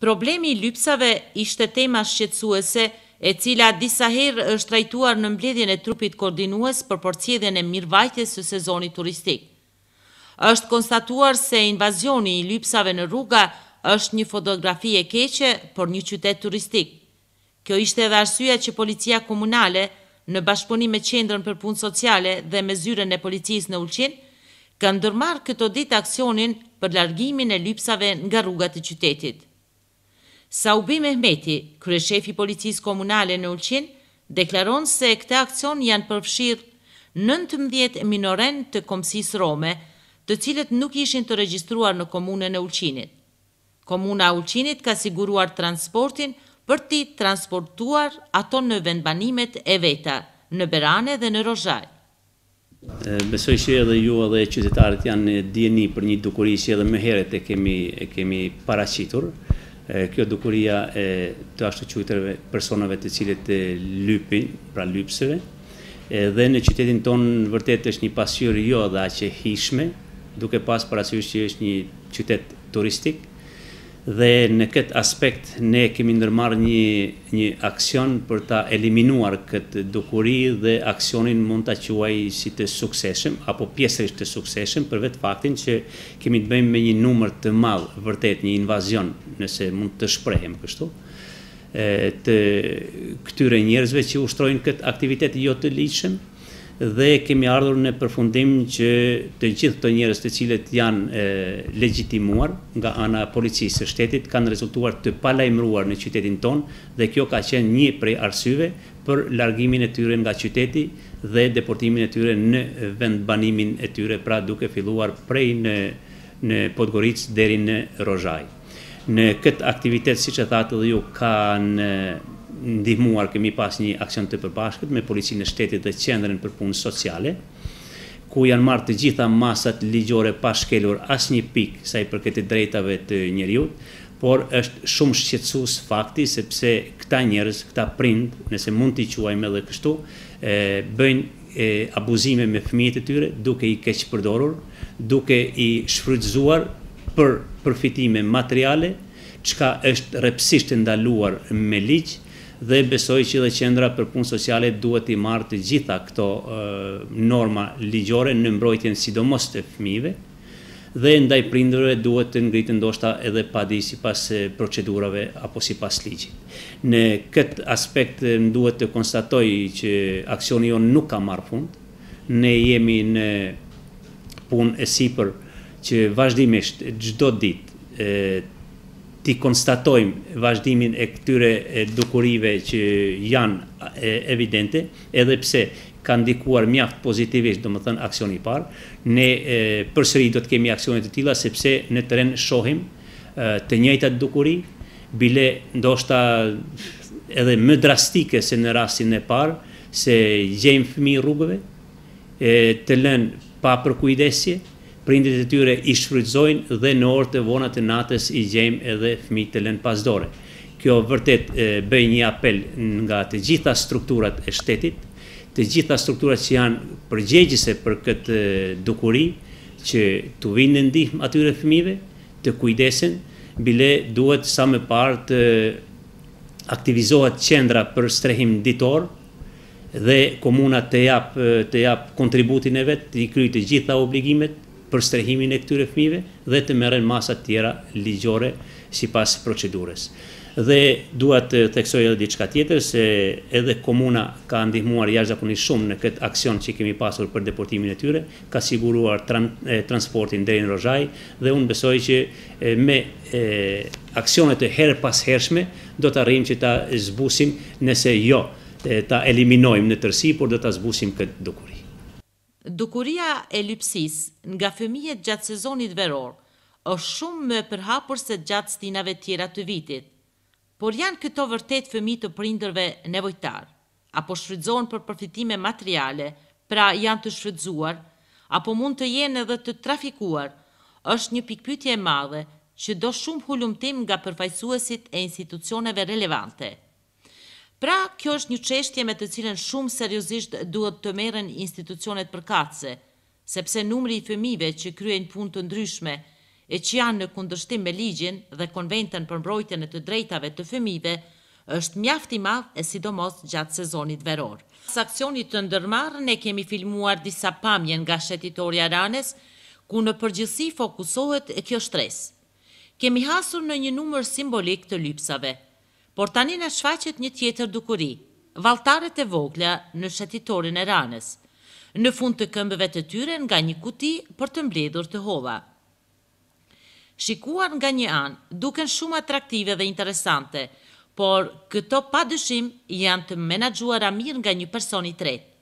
Problemi i lypsave ishte tema shqetsuese e cila disa herë është trajtuar në mbledhjen e trupit koordinues për porcjedhjen e mirvajtjes së sezonit turistik. Êshtë konstatuar se invazioni i lypsave në rruga është një fotografi e keqe për një qytet turistik. Kjo ishte edhe arsyja që policia komunale në bashkëpunim me qendrën për punë sociale dhe me zyren e policisë në Ulqin, kanë dërmarë këto dit aksionin për largimin e lypsave nga rrugat e qytetit. Saubi Mehmeti, i policisë komunale në Ulqin, deklaron se këte akcion janë përfshirë 19 minoren të komësisë Rome, të cilët nuk ishin të regjistruar në komunën e Ulqinit. Komuna Ulqinit ka siguruar transportin për ti transportuar ato në vendbanimet e veta, në Berane dhe në Rozhaj. Besoj që edhe ju edhe qytetarët janë djeni për një dukurisë edhe më heret e kemi parashitur kjo dukuria të ashtë qujtërve personave të cilët të lypin, pra lypseve, dhe në qytetin tonë në vërtet është një pasyur jo dhe aqe hishme, duke pas parasysh që është një qytet turistik, dhe në këtë aspekt ne kemi ndërmarë një, një aksion për ta eliminuar këtë dukuri dhe aksionin mund të quaj si të sukseshëm, apo pjesërisht të sukseshëm për vetë faktin që kemi të bëjmë me një numër të malë, vërtet një invazion nëse mund të shprehem kështu, të këtyre njerëzve që ushtrojnë këtë aktivitet jo të liqëm, dhe kemi ardhur në përfundim që të gjithë të njërës të cilët janë legjitimuar nga ana policisë së shtetit, kanë rezultuar të palajmruar në qytetin tonë dhe kjo ka qenë një prej arsyve për largimin e tyre nga qyteti dhe deportimin e tyre në vendbanimin e tyre, pra duke filluar prej në Podgoricë deri në Rojaj. Në këtë aktivitet, si që thatë dhe ju, kanë ndihmuar kemi pas një aksion të përbashkët me policinë e shtetit dhe qendrën për punë sociale, ku janë martë të gjitha masat ligjore pa shkelur asë një pikë sa i përket e drejtave të njëriut, por është shumë shqetsus fakti sepse këta njerës, këta prind, nëse mund t'i quaj me dhe kështu, bëjnë abuzime me fëmijet e tyre duke i keqë përdorur, duke i shfrydzuar për përfitime materiale, qka është repsisht e ndaluar me liqë, dhe besoj që dhe qendra për punë sociale duhet i marrë të gjitha këto norma ligjore në mbrojtjen sidomos të fmive, dhe ndaj prindrëve duhet të ngritë ndoshta edhe padi si pas procedurave apo si pas ligjit. Në këtë aspekt duhet të konstatoj që aksioni jo nuk ka marë fund, ne jemi në punë e sipër që vazhdimisht gjdo dit ti konstatojmë vazhdimin e këtyre dukurive që janë evidente, edhe pse kanë dikuar mjaftë pozitivisht, do më thënë, aksioni parë, ne përsëri do të kemi aksionit të tila, sepse në të shohim të njëjta dukuri, bile ndoshta edhe më drastike se në rastin e parë, se gjemë fëmi rrugëve, të lënë pa për kujdesje, prindit e tyre i shfrytëzojnë dhe në orë të vonat e natës i gjejmë edhe fmi të lënë pasdore. Kjo vërtet bëj një apel nga të gjitha strukturat e shtetit, të gjitha strukturat që janë përgjegjise për këtë dukuri, që të vinë në ndihmë atyre fmive, të kujdesin, bile duhet sa me partë të aktivizohet qendra për strehim ditor dhe komunat të japë kontributin e vetë, të i kryjtë gjitha obligimet për strehimin e këtyre fmive dhe të meren masat tjera ligjore si pas Dhe dua të theksoj edhe diçka tjetër se edhe komuna ka ndihmuar jashtë puni shumë në këtë aksion që kemi pasur për deportimin e tyre, ka siguruar transportin dhe në rojaj dhe unë besoj që me aksionet e herë pas hershme do të arrijmë që ta zbusim nëse jo ta eliminojmë në tërsi, por do të zbusim këtë dukurit. Dukuria e lypsis nga fëmijet gjatë sezonit veror është shumë më përhapur se gjatë stinave tjera të vitit, por janë këto vërtet fëmi të prindërve nevojtar, apo shfridzohen për përfitime materiale, pra janë të shfridzuar, apo mund të jenë edhe të trafikuar, është një pikpytje e madhe që do shumë hullumtim nga përfajsuesit e institucioneve relevante. Pra, kjo është një qeshtje me të cilën shumë seriosisht duhet të meren institucionet përkatse, sepse numri i fëmive që kryen pun të ndryshme e që janë në kundërshtim me ligjin dhe konventen për mbrojtjen e të drejtave të fëmive, është mjafti madh e sidomos gjatë sezonit veror. Saksionit të ndërmarë ne kemi filmuar disa pamjen nga shetitori Aranes, ku në përgjësi fokusohet e kjo shtres. Kemi hasur në një numër simbolik të lypsave – por tani në shfaqet një tjetër dukuri, valtaret e vogla në shetitorin e ranës, në fund të këmbëve të tyre nga një kuti për të mbledhur të hova. Shikuar nga një anë duken shumë atraktive dhe interesante, por këto pa dëshim janë të menagjuar a mirë nga një personi tretë.